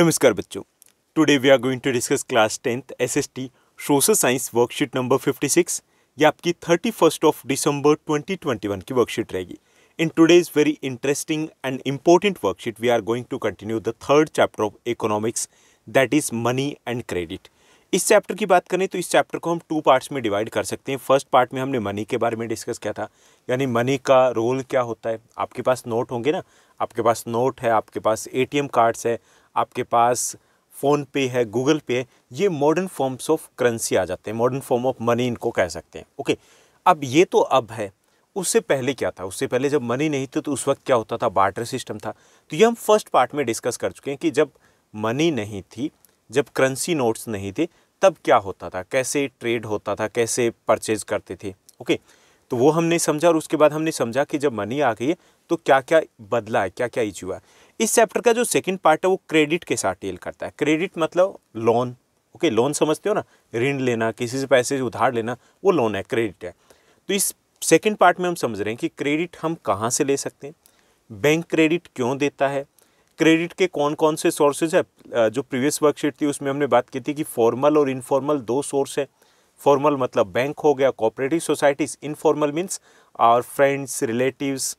नमस्कार बच्चों today we are going to discuss class tenth S S T social science worksheet number fifty six ये आपकी thirty first of December twenty twenty one की worksheet रहेगी in is very interesting and important worksheet we are going to continue the third chapter of economics that is money and credit इस चैप्टर की बात करें तो इस चैप्टर को हम टू पार्ट्स में डिवाइड कर सकते हैं फर्स्ट पार्ट में हमने मनी के बारे में डिस्कस किया था यानी मनी का रोल क्या होता है आपके पास नोट होंगे ना आपके पास नोट है आपके पास एटीएम कार्ड्स है आपके पास फ़ोन पे है गूगल पे है ये मॉडर्न फॉर्म्स ऑफ करेंसी आ जाते हैं मॉडर्न फॉर्म ऑफ मनी इनको कह सकते हैं ओके अब ये तो अब है उससे पहले क्या था उससे पहले जब मनी नहीं थी तो उस वक्त क्या होता था बार्टर सिस्टम था तो ये हम फर्स्ट पार्ट में डिस्कस कर चुके हैं कि जब मनी नहीं थी जब करेंसी नोट्स नहीं थे तब क्या होता था कैसे ट्रेड होता था कैसे परचेज करते थे ओके तो वो हमने समझा और उसके बाद हमने समझा कि जब मनी आ गई है तो क्या क्या बदला है क्या क्या इच्यू है इस चैप्टर का जो सेकंड पार्ट है वो क्रेडिट के साथ डील करता है क्रेडिट मतलब लोन ओके लोन समझते हो ना ऋण लेना किसी से पैसे उधार लेना वो लोन है क्रेडिट है तो इस सेकंड पार्ट में हम समझ रहे हैं कि क्रेडिट हम कहाँ से ले सकते हैं बैंक क्रेडिट क्यों देता है क्रेडिट के कौन कौन से सोर्सेज है जो प्रीवियस वर्कशीट थी उसमें हमने बात की थी कि फॉर्मल और इनफॉर्मल दो सोर्स है फॉर्मल मतलब बैंक हो गया कोऑपरेटिव सोसाइटीज़ इनफॉर्मल मीन्स और फ्रेंड्स रिलेटिव्स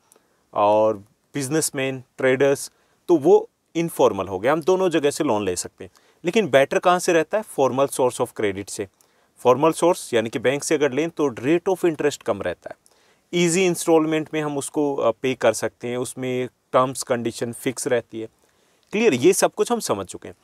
और बिजनेसमैन ट्रेडर्स तो वो इनफॉर्मल हो गया हम दोनों जगह से लोन ले सकते हैं लेकिन बेटर कहाँ से रहता है फॉर्मल सोर्स ऑफ क्रेडिट से फॉर्मल सोर्स यानी कि बैंक से अगर लें तो रेट ऑफ इंटरेस्ट कम रहता है ईजी इंस्टॉलमेंट में हम उसको पे कर सकते हैं उसमें टर्म्स कंडीशन फिक्स रहती है क्लियर ये सब कुछ हम समझ चुके हैं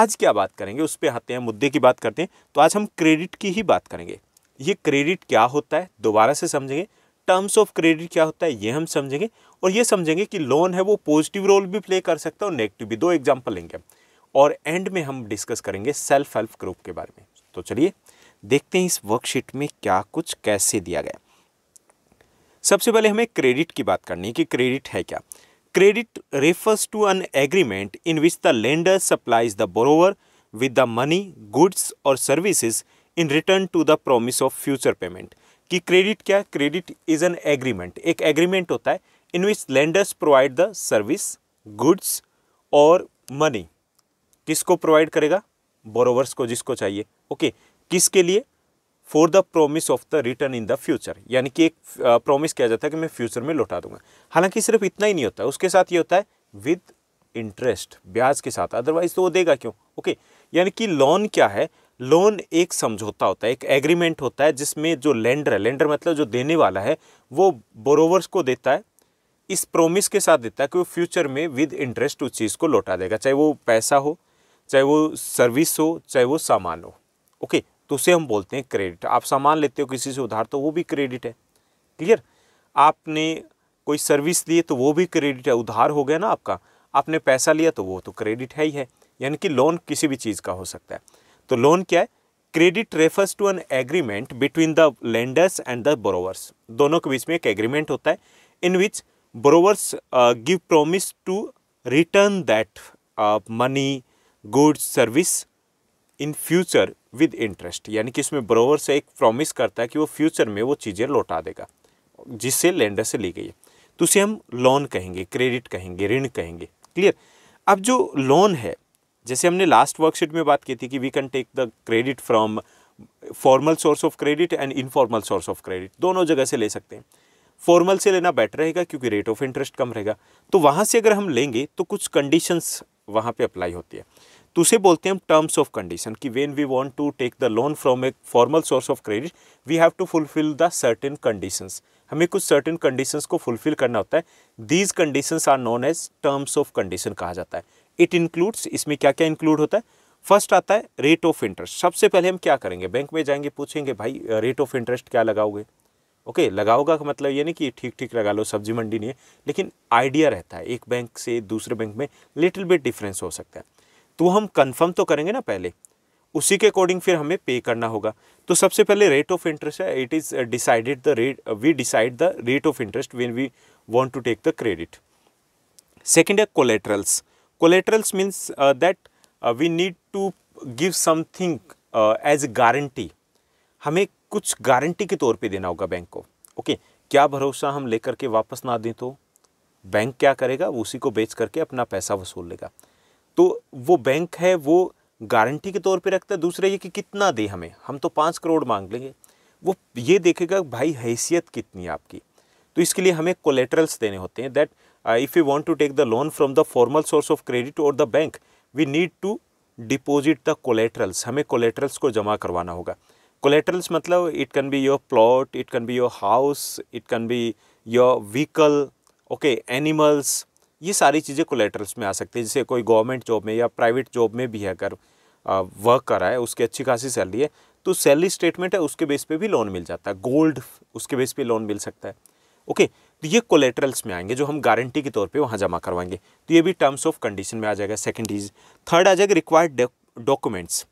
आज क्या बात करेंगे उस पर आते हैं मुद्दे की बात करते हैं तो आज हम क्रेडिट की ही बात करेंगे ये क्रेडिट क्या होता है दोबारा से समझेंगे टर्म्स ऑफ क्रेडिट क्या होता है ये हम समझेंगे और ये समझेंगे कि लोन है वो पॉजिटिव रोल भी प्ले कर सकता है और नेगेटिव भी दो एग्जाम्पल लेंगे और एंड में हम डिस्कस करेंगे सेल्फ हेल्प ग्रुप के बारे में तो चलिए देखते हैं इस वर्कशीट में क्या कुछ कैसे दिया गया सबसे पहले हमें क्रेडिट की बात करनी है कि क्रेडिट है क्या credit refers to an agreement in which the lender supplies the borrower with the money goods और services in return to the promise of future payment कि क्रेडिट क्या है क्रेडिट इज एन एग्रीमेंट एक agreement होता है in which lenders provide the service goods और money किसको provide करेगा बोरोवर्स को जिसको चाहिए ओके okay. किसके लिए for the promise of the return in the future यानी कि एक प्रोमिस किया जाता है कि मैं फ्यूचर में लौटा दूंगा हालांकि सिर्फ इतना ही नहीं होता है उसके साथ ये होता है विद इंटरेस्ट ब्याज के साथ अदरवाइज तो वो देगा क्यों ओके okay. यानी कि लोन क्या है लोन एक समझौता होता है एक एग्रीमेंट होता है जिसमें जो लेंडर है लेंडर मतलब जो देने वाला है वो बोरोवर्स को देता है इस प्रोमिस के साथ देता है कि वो फ्यूचर में विद इंटरेस्ट उस चीज़ को लौटा देगा चाहे वो पैसा हो चाहे वो सर्विस हो चाहे वो सामान हो ओके तो उसे हम बोलते हैं क्रेडिट आप सामान लेते हो किसी से उधार तो वो भी क्रेडिट है क्लियर आपने कोई सर्विस दिए तो वो भी क्रेडिट है उधार हो गया ना आपका आपने पैसा लिया तो वो तो क्रेडिट है ही है यानी कि लोन किसी भी चीज़ का हो सकता है तो लोन क्या है credit refers to an agreement between the lenders and the borrowers दोनों के बीच में एक एग्रीमेंट होता है in which borrowers give promise to return that money goods service in future with interest यानी कि इसमें ब्रोवर से एक प्रॉमिस करता है कि वो फ्यूचर में वो चीज़ें लौटा देगा जिससे लेंडर से ली गई है तो उसे हम लोन कहेंगे क्रेडिट कहेंगे ऋण कहेंगे क्लियर अब जो लोन है जैसे हमने लास्ट वर्कशीट में बात की थी कि we can take the credit from formal source of credit and informal source of credit दोनों जगह से ले सकते हैं फॉर्मल से लेना बेटर रहेगा क्योंकि रेट ऑफ इंटरेस्ट कम रहेगा तो वहाँ से अगर हम लेंगे तो कुछ कंडीशंस वहाँ पे अप्लाई होती है तो उसे बोलते हैं हम टर्म्स ऑफ कंडीशन कि when we want to take the loan from a formal source of credit we have to fulfil the certain conditions हमें कुछ सर्टेन कंडीशंस को फुलफिल करना होता है these conditions are known as terms of condition कहा जाता है it includes इसमें क्या क्या इंक्लूड होता है फर्स्ट आता है रेट ऑफ इंटरेस्ट सबसे पहले हम क्या करेंगे बैंक में जाएंगे पूछेंगे भाई रेट ऑफ इंटरेस्ट क्या लगाओगे ओके okay, लगाओगा का मतलब ये नहीं कि ठीक ठीक लगा लो सब्जी मंडी नहीं है लेकिन आइडिया रहता है एक बैंक से दूसरे बैंक में लिटिल बिट डिफरेंस हो सकता है तो हम कंफर्म तो करेंगे ना पहले उसी के अकॉर्डिंग फिर हमें पे करना होगा तो सबसे पहले रेट ऑफ इंटरेस्ट है it is decided the rate we decide the rate of interest when we want to take the credit second है collaterals collaterals means uh, that uh, we need to give something uh, as a guarantee हमें कुछ guarantee के तौर पे देना होगा bank को okay okay, क्या भरोसा हम लेकर के वापस ना दें तो बैंक क्या करेगा उसी को बेच करके अपना पैसा वसूल लेगा तो वो बैंक है वो गारंटी के तौर पे रखता है दूसरा ये कि कितना दे हमें हम तो पाँच करोड़ मांग लेंगे वो ये देखेगा भाई हैसियत कितनी है आपकी तो इसके लिए हमें कोलेटरल्स देने होते हैं that uh, if we want to take the loan from the formal source of credit or the bank we need to deposit the collaterals हमें कोलेट्रल्स को जमा करवाना होगा कोलेट्रल्स मतलब it can be your plot it can be your house it can be your vehicle okay animals ये सारी चीज़ें collaterals में आ सकती है जैसे कोई गवर्नमेंट जॉब में या प्राइवेट जॉब में भी है अगर वर्क uh, कर रहा है उसकी अच्छी खासी सैलरी है तो सैलरी स्टेटमेंट है उसके बेस पे भी लोन मिल जाता है गोल्ड उसके बेस पे लोन मिल सकता है ओके तो ये कोलेटरल्स में आएंगे जो हम गारंटी के तौर पे वहाँ जमा करवाएंगे तो ये भी टर्म्स ऑफ कंडीशन में आ जाएगा सेकंड इज थर्ड आ जाएगा required documents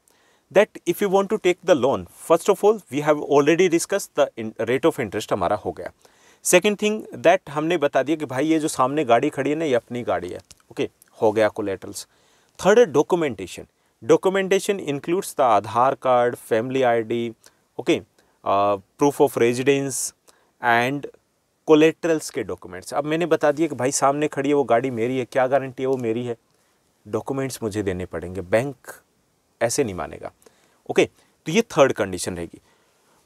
that if you want to take the loan first of all we have already discuss the rate of interest हमारा हो गया सेकेंड थिंग दैट हमने बता दिया कि भाई ये जो सामने गाड़ी खड़ी है ना ये अपनी गाड़ी है ओके okay, हो गया collaterals third documentation documentation includes the Aadhaar card family I okay proof of residence and collaterals के डॉक्यूमेंट्स अब मैंने बता दिया कि भाई सामने खड़ी है वो गाड़ी मेरी है क्या गारंटी है वो मेरी है डॉक्यूमेंट्स मुझे देने पड़ेंगे बैंक ऐसे नहीं मानेगा ओके तो ये थर्ड कंडीशन रहेगी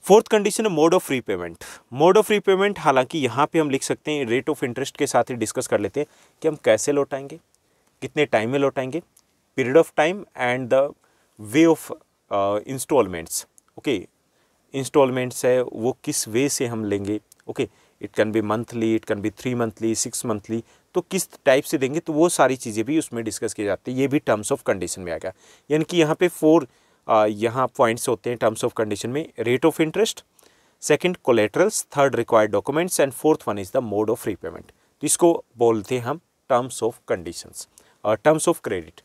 फोर्थ कंडीशन है mode of repayment mode of repayment हालांकि यहाँ पे हम लिख सकते हैं रेट ऑफ इंटरेस्ट के साथ ही डिस्कस कर लेते हैं कि हम कैसे लौटाएंगे कितने टाइम में लौटाएंगे period of time and the way of instalments okay instalments है वो किस वे से हम लेंगे okay okay, it can be monthly it can be three monthly six monthly तो किस टाइप से देंगे तो वो सारी चीज़ें भी उसमें डिस्कस की जाती है ये भी टर्म्स ऑफ कंडीशन में आ गया यानी कि यहाँ पे फोर यहाँ पॉइंट्स होते हैं टर्म्स ऑफ कंडीशन में rate of interest second collaterals third required documents and fourth one is the mode of repayment तो इसको बोलते हैं हम टर्म्स ऑफ कंडीशन और टर्म्स ऑफ क्रेडिट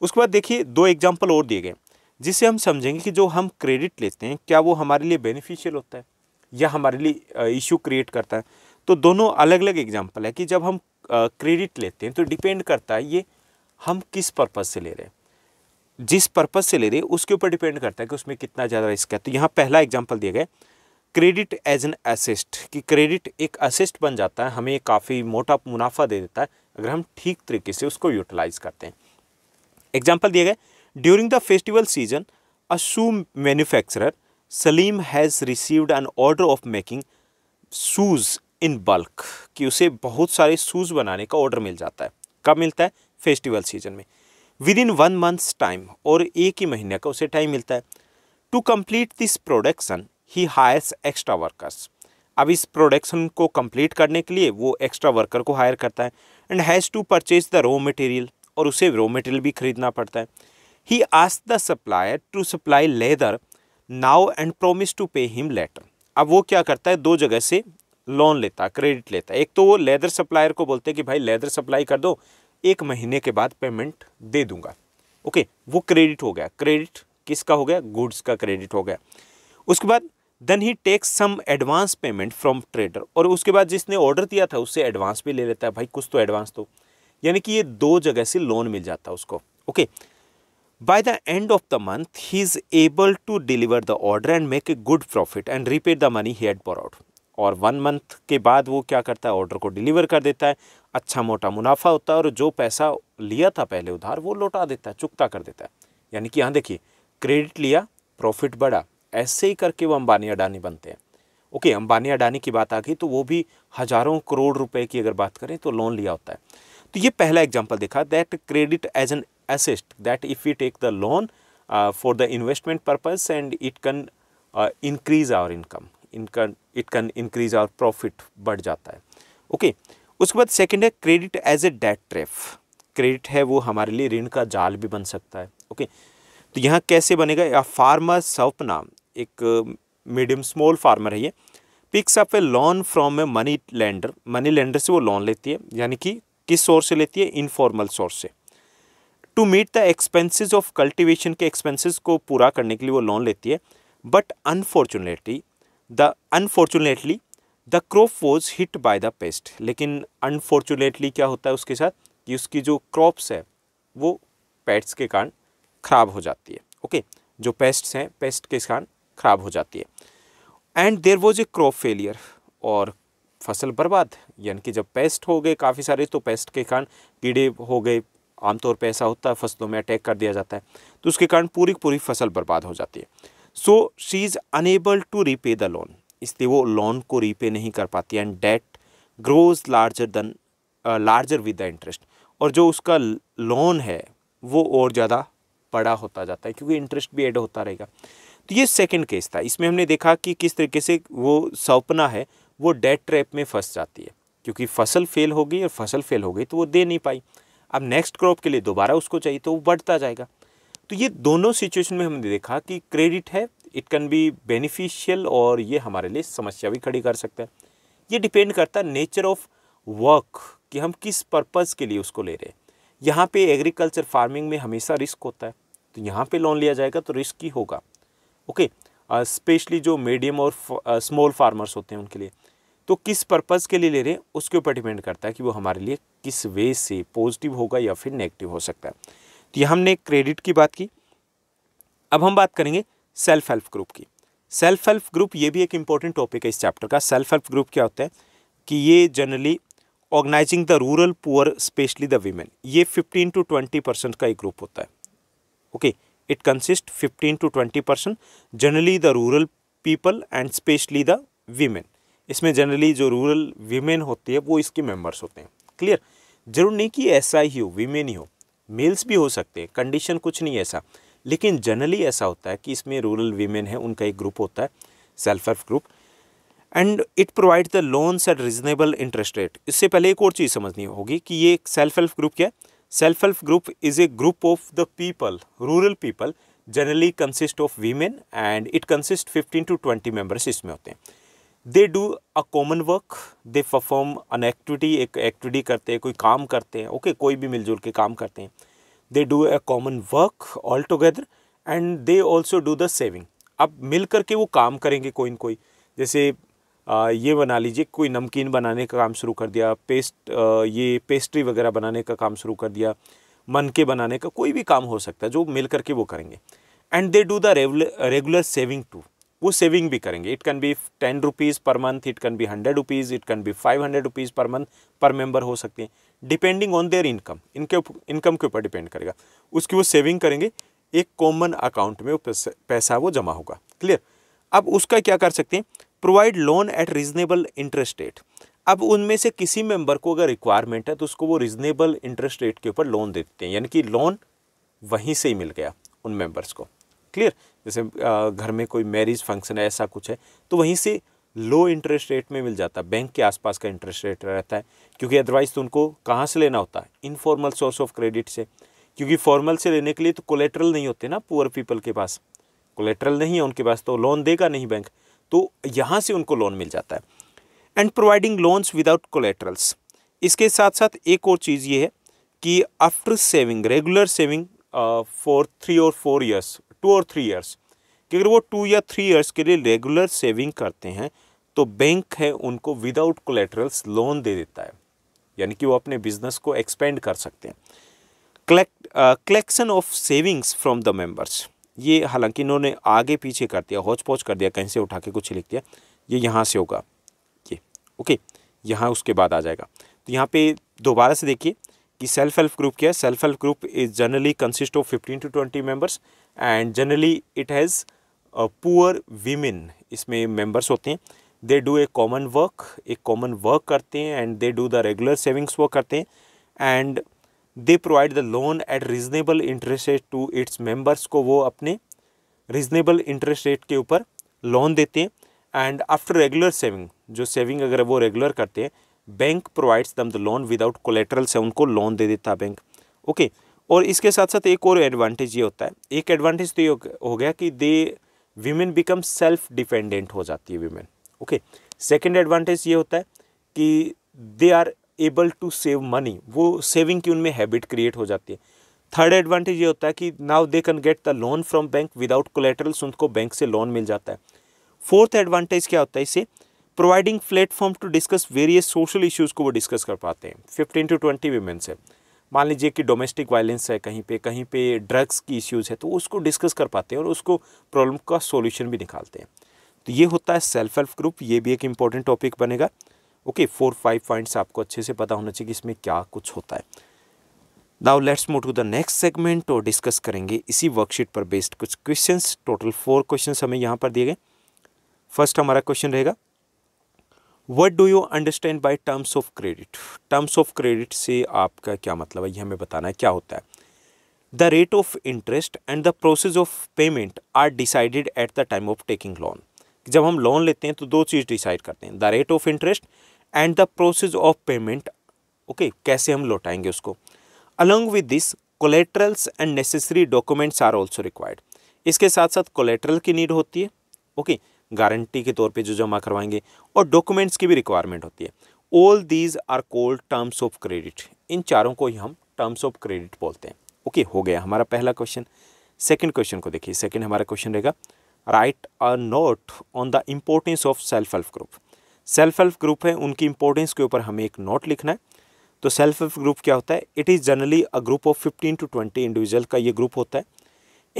उसके बाद देखिए दो एग्जाम्पल और दिए गए जिससे हम समझेंगे कि जो हम क्रेडिट लेते हैं क्या वो हमारे लिए बेनिफिशियल होता है यह हमारे लिए इशू क्रिएट करता है तो दोनों अलग अलग एग्जाम्पल है कि जब हम क्रेडिट लेते हैं तो डिपेंड करता है ये हम किस पर्पज़ से ले रहे हैं जिस पर्पज़ से ले रहे हैं उसके ऊपर डिपेंड करता है कि उसमें कितना ज़्यादा रिस्क है तो यहाँ पहला एग्जाम्पल दिया गया क्रेडिट एज एन असिस्ट कि क्रेडिट एक असिस्ट बन जाता है हमें काफ़ी मोटा मुनाफा दे देता है अगर हम ठीक तरीके से उसको यूटिलाइज करते हैं एग्जाम्पल दिया गया during the festival season a shoe manufacturer Salim has received an order of making shoes in bulk कि उसे बहुत सारे शूज़ बनाने का ऑर्डर मिल जाता है कब मिलता है फेस्टिवल सीजन में within one months time और एक ही महीने का उसे टाइम मिलता है to complete this production he hires extra workers अब इस प्रोडक्शन को कंप्लीट करने के लिए वो एक्स्ट्रा वर्कर को हायर करता है and has to purchase the raw material और उसे रॉ मटेरियल भी खरीदना पड़ता है he ask the supplier to supply leather now and promise to pay him later अब वो क्या करता है दो जगह से लोन लेता क्रेडिट लेता एक तो वो लेदर सप्लायर को बोलते हैं कि भाई लेदर सप्लाई कर दो एक महीने के बाद पेमेंट दे दूंगा ओके वो क्रेडिट हो गया क्रेडिट किसका हो गया गुड्स का क्रेडिट हो गया उसके बाद then he takes some advance payment from trader और उसके बाद जिसने ऑर्डर दिया था उससे एडवांस भी ले लेता है भाई कुछ तो एडवांस दो यानी कि ये दो जगह से लोन मिल जाता है उसको okay okay? By the end of the month, he is able to deliver the order and make a good profit and repay the money he had borrowed. और वन मंथ के बाद वो क्या करता है ऑर्डर को डिलीवर कर देता है अच्छा मोटा मुनाफा होता है और जो पैसा लिया था पहले उधार वो लौटा देता है चुकता कर देता है यानी कि यहाँ देखिए क्रेडिट लिया प्रॉफिट बढ़ा ऐसे ही करके वो अंबानी अडानी बनते हैं ओके अंबानी अडानी की बात आ गई तो वो भी हज़ारों करोड़ रुपए की अगर बात करें तो लोन लिया होता है तो ये पहला एग्जाम्पल देखा that credit as an assessed that if we take the loan uh, for the investment purpose and it can uh, increase our income income it can increase our profit बढ़ जाता है ओके okay. उसके बाद second है credit as a debt trap credit है वो हमारे लिए ऋण का जाल भी बन सकता है ओके okay. तो यहाँ कैसे बनेगा या फार्मर सपना एक मीडियम स्मॉल फार्मर है ये picks up a loan from a money lender money lender से वो लोन लेती है यानी कि किस सोर्स से लेती है इनफॉर्मल सोर्स से to meet the expenses of cultivation के एक्सपेंसेस को पूरा करने के लिए वो लोन लेती है but unfortunately the unfortunately the crop was hit by the pest लेकिन अनफॉर्चुनेटली क्या होता है उसके साथ कि उसकी जो क्रॉप्स है वो पेट्स के कारण ख़राब हो जाती है ओके okay? जो पेस्ट्स हैं पेस्ट के कारण ख़राब हो जाती है and there was a crop failure और फसल बर्बाद यानी कि जब पेस्ट हो गए काफ़ी सारे तो पेस्ट के कारण कीड़े हो गए आमतौर पर ऐसा होता है फसलों में अटैक कर दिया जाता है तो उसके कारण पूरी पूरी फसल बर्बाद हो जाती है so she is unable to repay the loan इसलिए वो लोन को रीपे नहीं कर पाती and debt grows larger than larger with the interest और जो उसका लोन है वो और ज़्यादा बड़ा होता जाता है क्योंकि इंटरेस्ट भी ऐड होता रहेगा तो ये सेकेंड केस था इसमें हमने देखा कि किस तरीके से वो सपना है वो डेट ट्रैप में फंस जाती है क्योंकि फसल फेल हो गई और फसल फेल हो गई तो वो दे नहीं पाई अब नेक्स्ट क्रॉप के लिए दोबारा उसको चाहिए तो वो बढ़ता जाएगा तो ये दोनों सिचुएशन में हमने देखा कि क्रेडिट है इट कैन बी बेनिफिशियल और ये हमारे लिए समस्या भी खड़ी कर सकता है ये डिपेंड करता है नेचर ऑफ वर्क कि हम किस पर्पज़ के लिए उसको ले रहे हैं यहाँ पे एग्रीकल्चर फार्मिंग में हमेशा रिस्क होता है तो यहाँ पे लोन लिया जाएगा तो रिस्क ही होगा ओके स्पेशली जो मीडियम और स्मॉल फार्मर्स होते हैं उनके लिए तो किस पर्पज़ के लिए ले रहे हैं उसके ऊपर डिपेंड करता है कि वो हमारे लिए किस वे से पॉजिटिव होगा या फिर नेगेटिव हो सकता है तो ये हमने क्रेडिट की बात की अब हम बात करेंगे सेल्फ हेल्प ग्रुप की सेल्फ हेल्प ग्रुप ये भी एक इम्पॉर्टेंट टॉपिक है इस चैप्टर का सेल्फ हेल्प ग्रुप क्या होता है कि ये generally organising the rural poor specially the women ये फिफ्टीन टू ट्वेंटी परसेंट का एक ग्रुप होता है okay it consist fifteen to twenty percent generally the rural people and specially the women इसमें जनरली जो रूरल वीमेन होती है वो इसके मेम्बर्स होते हैं क्लियर जरूर नहीं कि ऐसा ही हो वीमेन ही हो मेल्स भी हो सकते हैं कंडीशन कुछ नहीं ऐसा लेकिन जनरली ऐसा होता है कि इसमें रूरल वीमेन है उनका एक ग्रुप होता है self help group and it provide the loans at reasonable interest rate इससे पहले एक और चीज़ समझनी होगी कि ये सेल्फ हेल्प ग्रुप क्या है self help group is a group of the people rural people generally consist of women and it consist fifteen to twenty members इसमें होते हैं they do a common work they perform an activity एक activity करते हैं कोई काम करते हैं ओके okay, कोई भी मिलजुल के काम करते हैं they do a common work all together and they also do the saving अब मिल करके वो काम करेंगे कोई न कोई जैसे ये बना लीजिए कोई नमकीन बनाने का काम शुरू कर दिया पेस्ट ये पेस्ट्री वगैरह बनाने का काम शुरू कर दिया मन के बनाने का कोई भी काम हो सकता है जो मिल करके वो करेंगे and they do the regular saving to वो सेविंग भी करेंगे it can be ten rupees per month it can be hundred rupees it can be five hundred rupees per month per member हो सकते हैं डिपेंडिंग ऑन देयर इनकम इनके income के ऊपर depend करेगा उसकी वो सेविंग करेंगे एक कॉमन अकाउंट में पैसा वो जमा होगा क्लियर अब उसका क्या कर सकते हैं provide loan at reasonable interest rate अब उनमें से किसी मेंबर को अगर रिक्वायरमेंट है तो उसको वो रीजनेबल इंटरेस्ट रेट के ऊपर लोन दे देते हैं यानी कि लोन वहीं से ही मिल गया उन मेंबर्स को क्लियर जैसे घर में कोई मैरिज फंक्शन है ऐसा कुछ है तो वहीं से लो इंटरेस्ट रेट में मिल जाता है बैंक के आसपास का इंटरेस्ट रेट रहता है क्योंकि अदरवाइज़ तो उनको कहाँ से लेना होता है इनफॉर्मल सोर्स ऑफ क्रेडिट से क्योंकि फॉर्मल से लेने के लिए तो कोलेट्रल नहीं होते ना पुअर पीपल के पास कोलेट्रल नहीं है उनके पास तो लोन देगा नहीं बैंक तो यहाँ से उनको लोन मिल जाता है and providing loans without collaterals इसके साथ साथ एक और चीज़ ये है कि after saving regular saving for three और फोर ईयर्स टू और थ्री ईयर्स कि अगर वो टू या थ्री ईयर्स के लिए रेगुलर सेविंग करते हैं तो बैंक है उनको विदाउट कोलेटरल्स लोन दे देता है यानी कि वो अपने बिजनेस को एक्सपेंड कर सकते हैं collect collection of savings from the members ये हालांकि इन्होंने आगे पीछे कर दिया हौच पौच कर दिया कहीं से उठा के कुछ लिख दिया ये यहाँ से होगा ये ओके यहाँ उसके बाद आ जाएगा तो यहाँ पे दोबारा से देखिए कि सेल्फ हेल्प ग्रुप क्या है self help group is generally consist of fifteen to twenty members and generally it has poor women इसमें मेंबर्स होते हैं they do a common work एक कॉमन वर्क करते हैं and they do the regular savings work करते हैं and they provide the loan at reasonable interest rate to its members को वो अपने रिजनेबल इंटरेस्ट रेट के ऊपर लोन देते हैं एंड आफ्टर रेगुलर सेविंग जो सेविंग अगर वो रेगुलर करते हैं bank provides them the loan without collateral से उनको लोन दे देता है बैंक ओके okay. और इसके साथ साथ एक और एडवांटेज ये होता है एक एडवांटेज तो ये हो गया कि they women become self dependent हो जाती है वीमेन ओके सेकेंड एडवांटेज ये होता है कि they are able to save money वो सेविंग की उनमें हैबिट क्रिएट हो जाती है थर्ड एडवांटेज ये होता है कि now they can get the loan from bank without collaterals उनको बैंक से लोन मिल जाता है फोर्थ एडवांटेज क्या होता है इसे providing platform to discuss various social issues को वो डिस्कस कर पाते हैं फिफ्टीन टू ट्वेंटी वीमेन से मान लीजिए कि डोमेस्टिक वायलेंस है कहीं पे कहीं पे ड्रग्स की इश्यूज़ है तो उसको डिस्कस कर पाते हैं और उसको प्रॉब्लम का सोल्यूशन भी निकालते हैं तो ये होता है सेल्फ हेल्प ग्रुप ये भी एक इम्पॉर्टेंट टॉपिक बनेगा ओके फोर फाइव पॉइंट्स आपको अच्छे से पता होना चाहिए कि इसमें क्या कुछ होता है now let's move to the next segment और डिस्कस करेंगे इसी वर्कशीट पर बेस्ड कुछ क्वेश्चंस टोटल फोर क्वेश्चंस हमें यहाँ पर दिए गए फर्स्ट हमारा क्वेश्चन रहेगा what do you understand by terms of credit terms of credit से आपका क्या मतलब है ये हमें बताना है क्या होता है the rate of interest and the process of payment are decided at the time of taking loan जब हम लोन लेते हैं तो दो चीज़ डिसाइड करते हैं the rate of interest and the process of payment okay कैसे हम लौटाएंगे उसको along with this collaterals and necessary documents are also required इसके साथ साथ कोलेट्रल की नीड होती है ओके okay, गारंटी के तौर पे जो जमा करवाएंगे और डॉक्यूमेंट्स की भी रिक्वायरमेंट होती है all these are called terms of credit इन चारों को ही हम टर्म्स ऑफ क्रेडिट बोलते हैं ओके okay, हो गया हमारा पहला क्वेश्चन सेकेंड क्वेश्चन को देखिए सेकेंड हमारा क्वेश्चन रहेगा write a note on the importance of self help group self help group है उनकी इम्पोर्टेंस के ऊपर हमें एक नोट लिखना है तो सेल्फ हेल्प ग्रुप क्या होता है it is generally a group of fifteen to twenty individual का ये ग्रुप होता है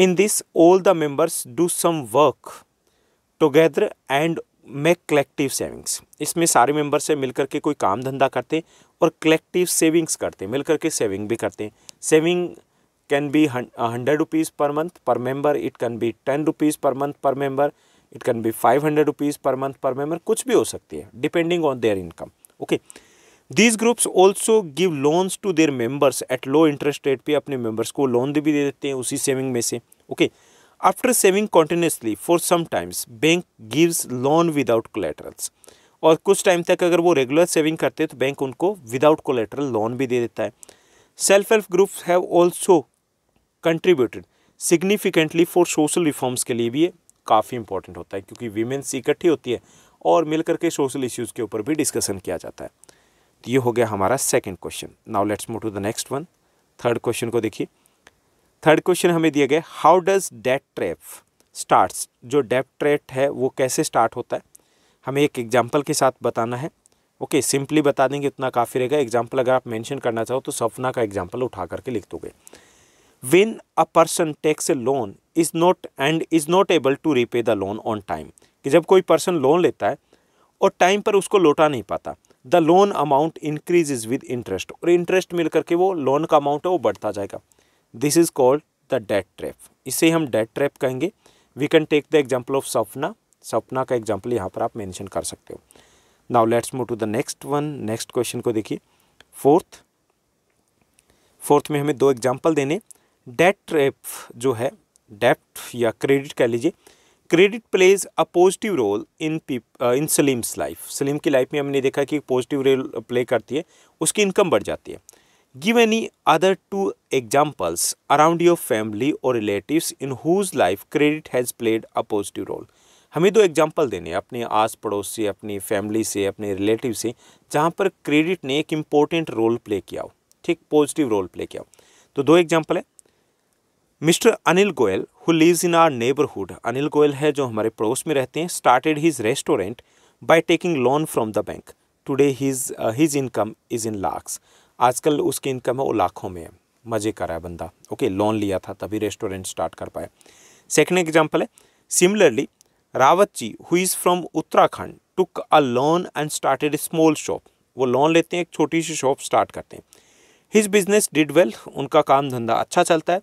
in this all the members do some work together and make collective savings इसमें सारे मेंबर से मिलकर के कोई काम धंधा करते हैं और कलेक्टिव सेविंग्स करते हैं मिलकर के सेविंग भी करते हैं saving can be hundred rupees per month per member it can be ten rupees per month per member it can be five hundred rupees per month per member कुछ भी हो सकती है depending on their income okay these groups also give loans to their members at low interest rate पर अपने members को loan भी दे देते हैं उसी सेविंग में से okay okay. After saving continuously for some times, bank gives loan without collaterals. और कुछ टाइम तक अगर वो रेगुलर सेविंग करते हैं तो बैंक उनको विदाउट कोलेटरल लोन भी दे देता है self help groups have also contributed significantly for social reforms के लिए भी ये काफ़ी इंपॉर्टेंट होता है क्योंकि वीमेंस इकट्ठी होती है और मिल करके सोशल इश्यूज़ के ऊपर भी डिस्कशन किया जाता है तो ये हो गया हमारा second question now let's move to the next one third question को देखिए थर्ड क्वेश्चन हमें दिया गया how does debt trap start जो डेट ट्रेट है वो कैसे स्टार्ट होता है हमें एक एग्जाम्पल के साथ बताना है ओके okay, सिंपली बता देंगे उतना काफ़ी रहेगा एग्जाम्पल अगर आप मेंशन करना चाहो तो सपना का एग्जाम्पल उठा करके लिख दोगे when a person takes a loan is not and is not able to repay the loan on time कि जब कोई पर्सन लोन लेता है और टाइम पर उसको लौटा नहीं पाता the loan amount increase with interest और इंटरेस्ट मिल करके वो लोन का अमाउंट है वो बढ़ता जाएगा this is called the debt trap इसे हम डेट ट्रैप कहेंगे we can take the example of Sapna Sapna का एग्जाम्पल यहाँ पर आप मैंशन कर सकते हो now let's move to the next one next question को देखिए फोर्थ फोर्थ में हमें दो एग्जाम्पल देने डेट ट्रैप जो है डेप्ट या क्रेडिट कह लीजिए credit plays a positive role in in Salim's life Salim की लाइफ में हमने देखा कि पॉजिटिव रोल प्ले करती है उसकी इनकम बढ़ जाती है Give any other two examples around your family or relatives in whose life credit has played a positive role. हमें दो एग्जाम्पल देने अपने आस पड़ोस से अपनी फैमिली से अपने रिलेटिव से जहाँ पर क्रेडिट ने एक इम्पोर्टेंट रोल प्ले किया हो ठीक पॉजिटिव रोल प्ले किया हो तो दो एग्जाम्पल है mister Anil Goyal who lives in our neighbourhood Anil Goyal है जो हमारे पड़ोस में रहते हैं started his restaurant by taking loan from the bank today his his income is in lakhs आजकल उसकी इनकम है वो लाखों में है मज़े कर रहा है बंदा ओके लोन लिया था तभी रेस्टोरेंट स्टार्ट कर पाया सेकेंड एग्जाम्पल है similarly Rawat ji who is from Uttarakhand took a loan and started small shop वो लोन लेते हैं एक छोटी सी शॉप स्टार्ट करते हैं हिज बिजनेस डिड वेल उनका काम धंधा अच्छा चलता है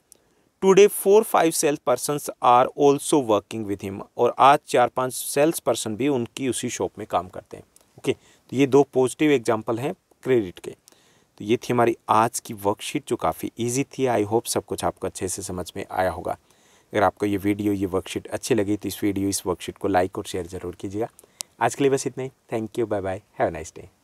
today four five sales person are also working with him और आज चार पांच सेल्स पर्सन भी उनकी उसी शॉप में काम करते हैं ओके okay, तो ये दो पॉजिटिव एग्जाम्पल हैं क्रेडिट के तो ये थी हमारी आज की वर्कशीट जो काफ़ी ईजी थी आई होप सब कुछ आपको अच्छे से समझ में आया होगा अगर आपको ये वीडियो ये वर्कशीट अच्छी लगी तो इस वीडियो इस वर्कशीट को लाइक और शेयर ज़रूर कीजिएगा आज के लिए बस इतना ही thank you bye bye have nice day